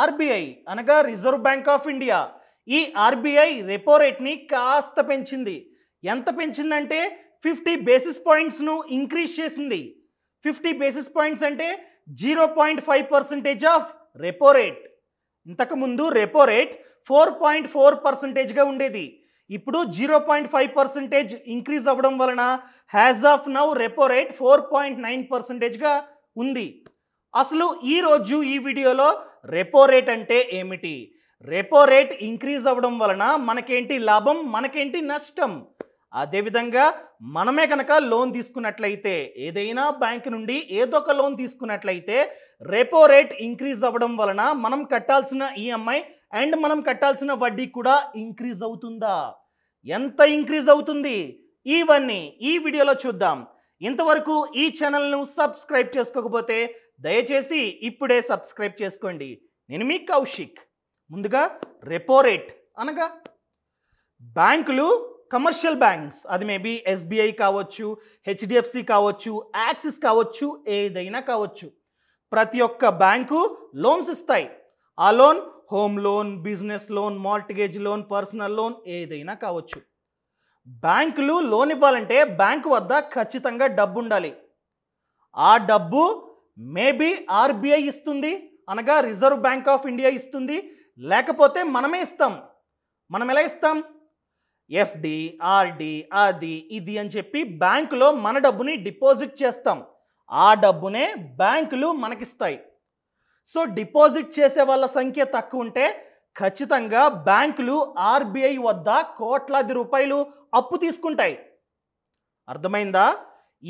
RBI అనగా reserve bank of India ఈ RBI repo రేట్ని కాస్త పెంచింది ఎంత పెంచిందంటే ఫిఫ్టీ బేసిస్ పాయింట్స్ను ఇంక్రీజ్ చేసింది ఫిఫ్టీ బేసిస్ పాయింట్స్ అంటే zero point five percentage of repo rate ఇంతకుముందు repo rate four point four పర్సెంటేజ్గా ఉండేది ఇప్పుడు zero point five percentage increase అవ్వడం వలన as of now repo rate four point nine పర్సెంటేజ్గా ఉంది అసలు ఈరోజు ఈ వీడియోలో రెపో రేట్ అంటే ఏమిటి రెపో రేట్ ఇంక్రీజ్ అవ్వడం వలన మనకేంటి లాభం మనకేంటి నష్టం అదేవిధంగా మనమే కనుక లోన్ తీసుకున్నట్లయితే ఏదైనా బ్యాంక్ నుండి ఏదో ఒక లోన్ తీసుకున్నట్లయితే రెపో రేట్ ఇంక్రీజ్ అవ్వడం వలన మనం కట్టాల్సిన ఈఎంఐ అండ్ మనం కట్టాల్సిన వడ్డీ కూడా ఇంక్రీజ్ అవుతుందా ఎంత ఇంక్రీజ్ అవుతుంది ఇవన్నీ ఈ వీడియోలో చూద్దాం ఇంతవరకు ఈ ఛానల్ను సబ్స్క్రైబ్ చేసుకోకపోతే దయచేసి ఇప్పుడే సబ్స్క్రైబ్ చేసుకోండి నేను మీ కౌశిక్ ముందుగా రెపో రేట్ అనగా బ్యాంకులు కమర్షియల్ బ్యాంక్స్ అది మేబీ ఎస్బీఐ కావచ్చు హెచ్డిఎఫ్సి కావచ్చు యాక్సిస్ కావచ్చు ఏదైనా కావచ్చు ప్రతి ఒక్క బ్యాంకు లోన్స్ ఇస్తాయి ఆ loan home loan business loan mortgage loan personal loan ఏదైనా కావచ్చు బ్యాంకులు లోన్ ఇవ్వాలంటే బ్యాంకు వద్ద ఖచ్చితంగా డబ్బు ఉండాలి ఆ డబ్బు మేబీ ఆర్బీఐ ఇస్తుంది అనగా రిజర్వ్ బ్యాంక్ ఆఫ్ ఇండియా ఇస్తుంది లేకపోతే మనమే ఇస్తాం మనం ఎలా ఇస్తాం ఎఫ్డి ఆర్డి అది ఇది అని చెప్పి బ్యాంకులో మన డబ్బుని డిపాజిట్ చేస్తాం ఆ డబ్బునే బ్యాంకులు మనకిస్తాయి సో డిపాజిట్ చేసే వాళ్ళ సంఖ్య తక్కువ ఉంటే ఖచ్చితంగా బ్యాంకులు ఆర్బీఐ వద్ద కోట్లాది రూపాయలు అప్పు తీసుకుంటాయి అర్థమైందా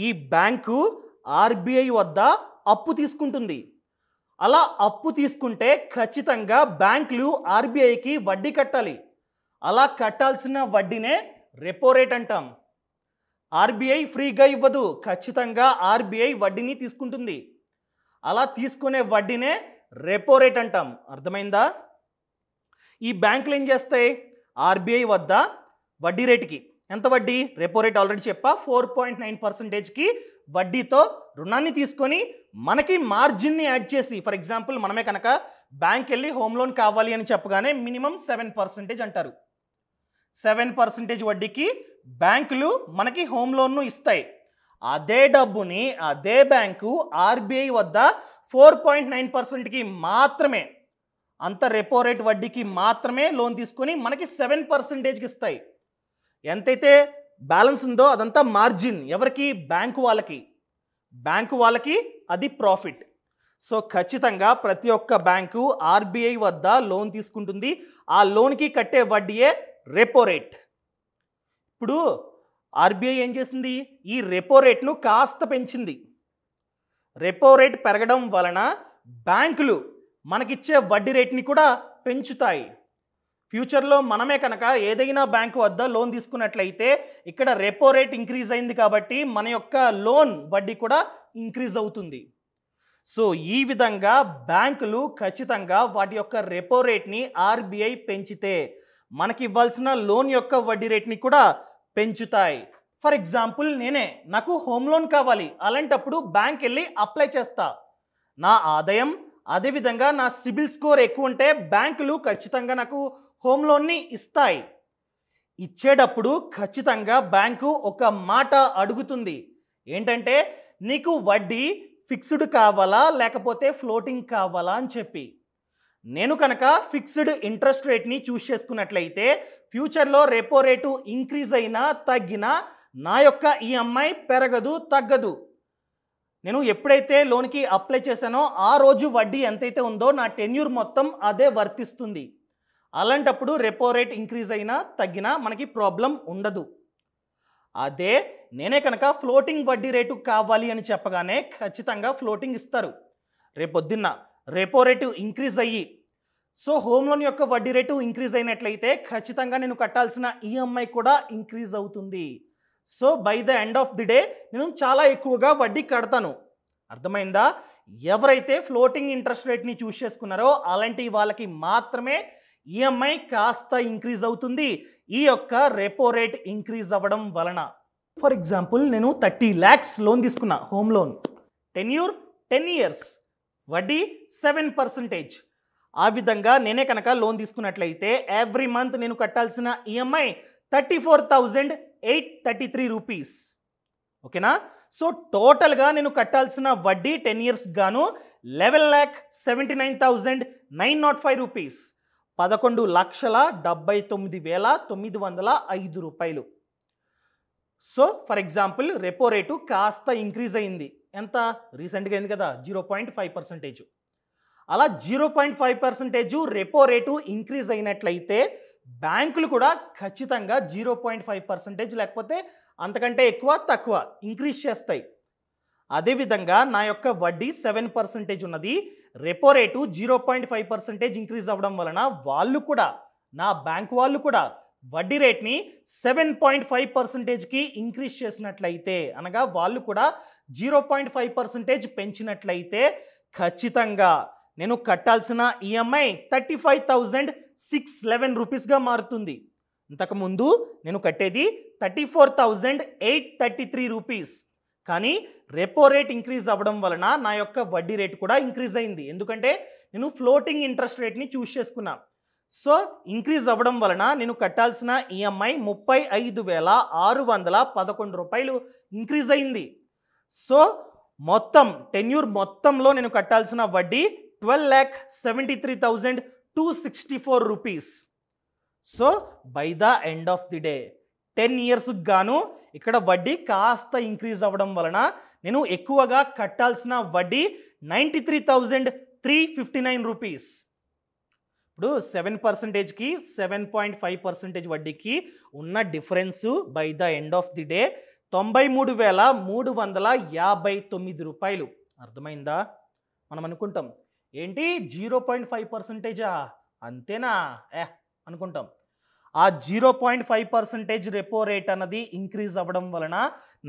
ఈ బ్యాంకు ఆర్బీఐ వద్ద అప్పు తీసుకుంటుంది అలా అప్పు తీసుకుంటే ఖచ్చితంగా బ్యాంకులు ఆర్బీఐకి వడ్డీ కట్టాలి అలా కట్టాల్సిన వడ్డీనే రెపో రేట్ అంటాం ఆర్బీఐ ఫ్రీగా ఇవ్వదు ఖచ్చితంగా ఆర్బీఐ వడ్డీని తీసుకుంటుంది అలా తీసుకునే వడ్డీనే రెపో రేట్ అంటాం అర్థమైందా ఈ బ్యాంకులు ఏం చేస్తాయి ఆర్బీఐ వద్ద వడ్డీ రేటుకి ఎంత వడ్డీ రెపో రేట్ ఆల్రెడీ చెప్పా ఫోర్ పాయింట్ నైన్ పర్సెంటేజ్కి వడ్డీతో రుణాన్ని తీసుకొని మనకి మార్జిన్ని యాడ్ చేసి ఫర్ ఎగ్జాంపుల్ మనమే కనుక బ్యాంక్ వెళ్ళి హోమ్ లోన్ కావాలి అని చెప్పగానే మినిమం సెవెన్ పర్సెంటేజ్ అంటారు సెవెన్ పర్సెంటేజ్ వడ్డీకి బ్యాంకులు మనకి హోమ్ లోన్ను ఇస్తాయి అదే డబ్బుని అదే బ్యాంకు ఆర్బీఐ వద్ద ఫోర్ పాయింట్ నైన్ పర్సెంట్కి మాత్రమే అంత రెపో రేట్ వడ్డీకి మాత్రమే లోన్ తీసుకొని మనకి సెవెన్ పర్సెంటేజ్కి ఇస్తాయి ఎంతైతే బ్యాలెన్స్ ఉందో అదంతా మార్జిన్ ఎవరికి బ్యాంకు వాళ్ళకి బ్యాంకు వాళ్ళకి అది ప్రాఫిట్ సో ఖచ్చితంగా ప్రతి ఒక్క బ్యాంకు ఆర్బీఐ వద్ద లోన్ తీసుకుంటుంది ఆ లోన్కి కట్టే వడ్డీయే రెపో రేట్ ఇప్పుడు ఆర్బీఐ ఏం చేసింది ఈ రెపో రేట్ను కాస్త పెంచింది రెపో రేట్ పెరగడం వలన బ్యాంకులు మనకిచ్చే వడ్డీ రేట్ని కూడా పెంచుతాయి ఫ్యూచర్లో మనమే కనుక ఏదైనా బ్యాంకు వద్ద లోన్ తీసుకున్నట్లయితే ఇక్కడ రెపో రేట్ ఇంక్రీజ్ అయింది కాబట్టి మన యొక్క లోన్ వడ్డీ కూడా ఇంక్రీజ్ అవుతుంది సో ఈ విధంగా బ్యాంకులు ఖచ్చితంగా వాటి యొక్క రెపో రేట్ని ఆర్బీఐ పెంచితే మనకి ఇవ్వాల్సిన లోన్ యొక్క వడ్డీ రేట్ని కూడా పెంచుతాయి ఫర్ ఎగ్జాంపుల్ నేనే నాకు హోమ్ లోన్ కావాలి అలాంటప్పుడు బ్యాంక్ వెళ్ళి అప్లై చేస్తా నా ఆదాయం అదేవిధంగా నా సిబిల్ స్కోర్ ఎక్కువ ఉంటే బ్యాంకులు ఖచ్చితంగా నాకు హోమ్ లోన్ని ఇస్తాయి ఇచ్చేటప్పుడు ఖచ్చితంగా బ్యాంకు ఒక మాట అడుగుతుంది ఏంటంటే నీకు వడ్డీ ఫిక్స్డ్ కావాలా లేకపోతే ఫ్లోటింగ్ కావాలా అని చెప్పి నేను కనుక ఫిక్స్డ్ ఇంట్రెస్ట్ రేట్ని చూస్ చేసుకున్నట్లయితే ఫ్యూచర్లో రెపో రేటు ఇంక్రీజ్ అయినా తగ్గినా నా యొక్క ఈఎంఐ పెరగదు తగ్గదు నేను ఎప్పుడైతే లోన్కి అప్లై చేశానో ఆ రోజు వడ్డీ ఎంతైతే ఉందో నా టెన్యూర్ మొత్తం అదే వర్తిస్తుంది అలాంటప్పుడు రెపో రేట్ ఇంక్రీజ్ అయినా తగ్గినా మనకి ప్రాబ్లం ఉండదు అదే నేనే కనుక ఫ్లోటింగ్ వడ్డీ రేటు కావాలి అని చెప్పగానే ఖచ్చితంగా ఫ్లోటింగ్ ఇస్తారు రేపొద్దున్న రెపో రేటు ఇంక్రీజ్ అయ్యి సో హోమ్ లోన్ యొక్క వడ్డీ రేటు ఇంక్రీజ్ అయినట్లయితే ఖచ్చితంగా నేను కట్టాల్సిన ఈఎంఐ కూడా ఇంక్రీజ్ అవుతుంది so by the end of the day నేను చాలా ఎక్కువగా వడ్డీ కడతాను అర్థమైందా ఎవరైతే ఫ్లోటింగ్ ఇంట్రెస్ట్ రేట్ని చూస్ చేసుకున్నారో అలాంటి వాళ్ళకి మాత్రమే ఈఎంఐ e కాస్త ఇంక్రీజ్ అవుతుంది ఈ యొక్క రెపో రేట్ ఇంక్రీజ్ అవ్వడం వలన ఫర్ ఎగ్జాంపుల్ నేను థర్టీ ల్యాక్స్ లోన్ తీసుకున్నా home loan tenure ten years వడ్డీ సెవెన్ పర్సంటేజ్ ఆ విధంగా నేనే కనుక లోన్ తీసుకున్నట్లయితే ఎవ్రీ మంత్ నేను కట్టాల్సిన EMI thirty four thousand eight thirty three rupees ఓకేనా సో టోటల్గా నేను కట్టాల్సిన వడ్డీ టెన్ ఇయర్స్ గాను eleven lakh seventy nine thousand nine nought five rupees పదకొండు లక్షల డెబ్బై తొమ్మిది వేల తొమ్మిది వందల ఐదు రూపాయలు so for example repo rate కాస్త ఇంక్రీజ్ అయింది ఎంత రీసెంట్గా అయింది కదా జీరో పాయింట్ ఫైవ్ పర్సంటేజ్ అలా zero point five percentage repo rate increase అయినట్లయితే బ్యాంకులు కూడా ఖచ్చితంగా జీరో పాయింట్ ఫైవ్ పర్సెంటేజ్ లేకపోతే అంతకంటే ఎక్కువ తక్కువ ఇంక్రీజ్ చేస్తాయి అదేవిధంగా నా యొక్క వడ్డీ సెవెన్ పర్సెంటేజ్ ఉన్నది repo rate zero point five percentage increase అవ్వడం వలన వాళ్ళు కూడా నా బ్యాంక్ వాళ్ళు కూడా వడ్డీ రేట్ని సెవెన్ పాయింట్ ఫైవ్ పర్సెంటేజ్కి ఇంక్రీజ్ చేసినట్లయితే అనగా వాళ్ళు కూడా జీరో పాయింట్ ఫైవ్ పర్సెంటేజ్ పెంచినట్లయితే ఖచ్చితంగా నేను కట్టాల్సిన EMI thirty five thousand six eleven రూపీస్గా మారుతుంది ఇంతకుముందు నేను కట్టేది thirty four thousand eight thirty three rupees కానీ రెపో రేట్ ఇంక్రీజ్ అవ్వడం వలన నా యొక్క వడ్డీ రేట్ కూడా ఇంక్రీజ్ అయింది ఎందుకంటే నేను ఫ్లోటింగ్ ఇంట్రెస్ట్ రేట్ని చూస్ చేసుకున్నా సో ఇంక్రీజ్ అవ్వడం వలన నేను కట్టాల్సిన ఈఎంఐ e ముప్పై ఐదు వేల ఆరు వందల పదకొండు రూపాయలు ఇంక్రీజ్ అయింది సో మొత్తం టెన్యూర్ మొత్తంలో నేను కట్టాల్సిన వడ్డీ twelve lakh seventy three thousand two sixty four rupees so by the end of the day ten ఇయర్స్కి గాను ఇక్కడ వడ్డీ కాస్త ఇంక్రీజ్ అవ్వడం వలన నేను ఎక్కువగా కట్టాల్సిన వడ్డీ ninety three thousand three fifty nine rupees ఇప్పుడు సెవెన్ పర్సెంటేజ్కి సెవెన్ పాయింట్ ఫైవ్ పర్సెంటేజ్ వడ్డీకి ఉన్న difference by the end of the day తొంభై మూడు వేల మూడు వందల యాభై తొమ్మిది రూపాయలు అర్థమైందా మనం అనుకుంటాం ఏంటి జీరో పాయింట్ ఫైవ్ పర్సంటేజా అంతేనా ఏ అనుకుంటాం ఆ zero point five percentage repo rate అన్నది ఇంక్రీజ్ అవ్వడం వలన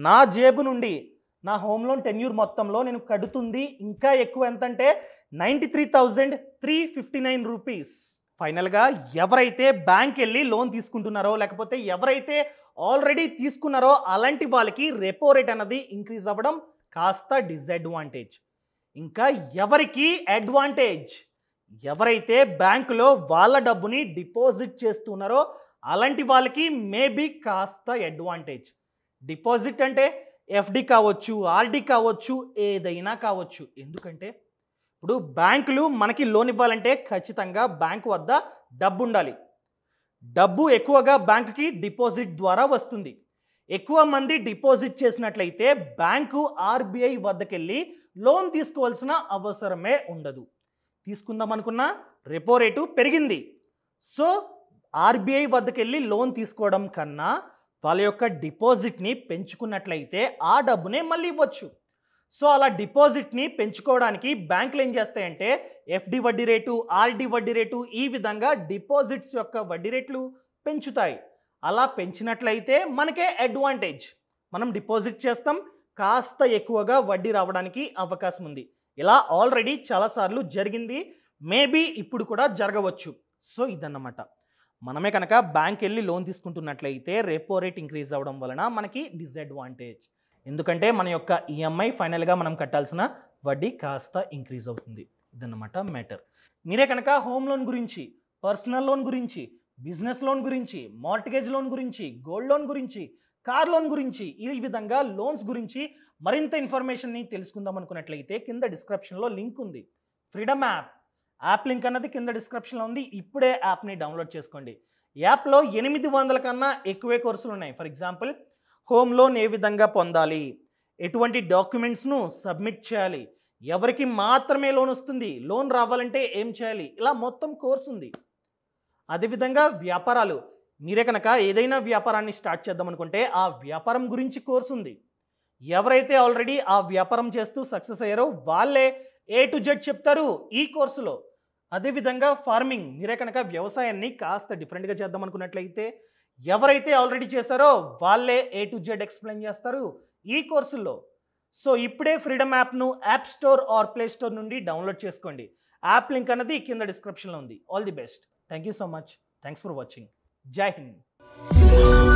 నా జేబు నుండి నా హోమ్ లోన్ టెన్యూర్ మొత్తంలో నేను కడుతుంది ఇంకా ఎక్కువ ఎంత అంటే ninety three thousand three fifty nine rupees ఫైనల్గా ఎవరైతే బ్యాంక్ వెళ్ళి లోన్ తీసుకుంటున్నారో లేకపోతే ఎవరైతే ఆల్రెడీ తీసుకున్నారో అలాంటి వాళ్ళకి రెపో రేట్ అన్నది ఇంక్రీజ్ అవ్వడం కాస్త డిసడ్వాంటేజ్ ఇంకా ఎవరికి అడ్వాంటేజ్ ఎవరైతే బ్యాంకులో వాళ్ళ డబ్బుని డిపాజిట్ చేస్తున్నారో అలాంటి వాళ్ళకి మేబీ కాస్త అడ్వాంటేజ్ డిపాజిట్ అంటే ఎఫ్డి కావచ్చు ఆర్డి కావచ్చు ఏదైనా కావచ్చు ఎందుకంటే ఇప్పుడు బ్యాంకులు మనకి లోన్ ఇవ్వాలంటే ఖచ్చితంగా బ్యాంకు వద్ద డబ్బు ఉండాలి డబ్బు ఎక్కువగా బ్యాంకుకి డిపాజిట్ ద్వారా వస్తుంది ఎక్కువ మంది డిపాజిట్ చేసినట్లయితే బ్యాంకు ఆర్బీఐ వద్దకెళ్ళి లోన్ తీసుకోవాల్సిన అవసరమే ఉండదు తీసుకుందాం అనుకున్న రెపో రేటు పెరిగింది సో ఆర్బీఐ వద్దకెళ్ళి లోన్ తీసుకోవడం కన్నా వాళ్ళ యొక్క డిపాజిట్ని పెంచుకున్నట్లయితే ఆ డబ్బునే మళ్ళీ ఇవ్వచ్చు సో అలా డిపాజిట్ని పెంచుకోవడానికి బ్యాంకులు ఏం చేస్తాయంటే ఎఫ్డి వడ్డీ రేటు ఆర్డి వడ్డీ రేటు ఈ విధంగా డిపాజిట్స్ యొక్క వడ్డీ రేట్లు పెంచుతాయి అలా పెంచినట్లయితే మనకే అడ్వాంటేజ్ మనం డిపాజిట్ చేస్తాం కాస్త ఎక్కువగా వడ్డీ రావడానికి అవకాశం ఉంది ఇలా ఆల్రెడీ చాలాసార్లు జరిగింది మేబీ ఇప్పుడు కూడా జరగవచ్చు సో ఇదన్నమాట మనమే కనుక బ్యాంక్ వెళ్ళి లోన్ తీసుకుంటున్నట్లయితే రేపో రేట్ ఇంక్రీజ్ అవ్వడం వలన మనకి డిసడ్వాంటేజ్ ఎందుకంటే మన యొక్క ఈఎంఐ e ఫైనల్గా మనం కట్టాల్సిన వడ్డీ కాస్త ఇంక్రీజ్ అవుతుంది ఇదన్నమాట మ్యాటర్ మీరే కనుక హోమ్ లోన్ గురించి పర్సనల్ లోన్ గురించి బిజినెస్ లోన్ గురించి మార్టిగేజ్ లోన్ గురించి గోల్డ్ లోన్ గురించి కార్ లోన్ గురించి ఈ విధంగా లోన్స్ గురించి మరింత ఇన్ఫర్మేషన్ని తెలుసుకుందాం అనుకున్నట్లయితే కింద డిస్క్రిప్షన్లో లింక్ ఉంది ఫ్రీడమ్ యాప్ యాప్ లింక్ అన్నది కింద డిస్క్రిప్షన్లో ఉంది ఇప్పుడే యాప్ని డౌన్లోడ్ చేసుకోండి యాప్లో ఎనిమిది వందల కన్నా ఎక్కువే కోర్సులు ఉన్నాయి ఫర్ ఎగ్జాంపుల్ హోమ్ లోన్ ఏ విధంగా పొందాలి ఎటువంటి డాక్యుమెంట్స్ను సబ్మిట్ చేయాలి ఎవరికి మాత్రమే లోన్ వస్తుంది లోన్ రావాలంటే ఏం చేయాలి ఇలా మొత్తం కోర్సు ఉంది అదేవిధంగా వ్యాపారాలు మీరే కనుక ఏదైనా వ్యాపారాన్ని స్టార్ట్ చేద్దాం అనుకుంటే ఆ వ్యాపారం గురించి కోర్సు ఉంది ఎవరైతే ఆల్రెడీ ఆ వ్యాపారం చేస్తూ సక్సెస్ అయ్యారో వాళ్ళే ఏ టు జెడ్ చెప్తారు ఈ కోర్సులో అదేవిధంగా ఫార్మింగ్ మీరే కనుక వ్యవసాయాన్ని కాస్త డిఫరెంట్గా చేద్దాం అనుకున్నట్లయితే ఎవరైతే ఆల్రెడీ చేశారో వాళ్ళే ఏ టు జెడ్ ఎక్స్ప్లెయిన్ చేస్తారు ఈ కోర్సుల్లో సో ఇప్పుడే ఫ్రీడమ్ యాప్ను app store or play store నుండి డౌన్లోడ్ చేసుకోండి యాప్ లింక్ అనేది కింద డిస్క్రిప్షన్లో ఉంది all the best Thank you so much. Thanks for watching. Jai Hind.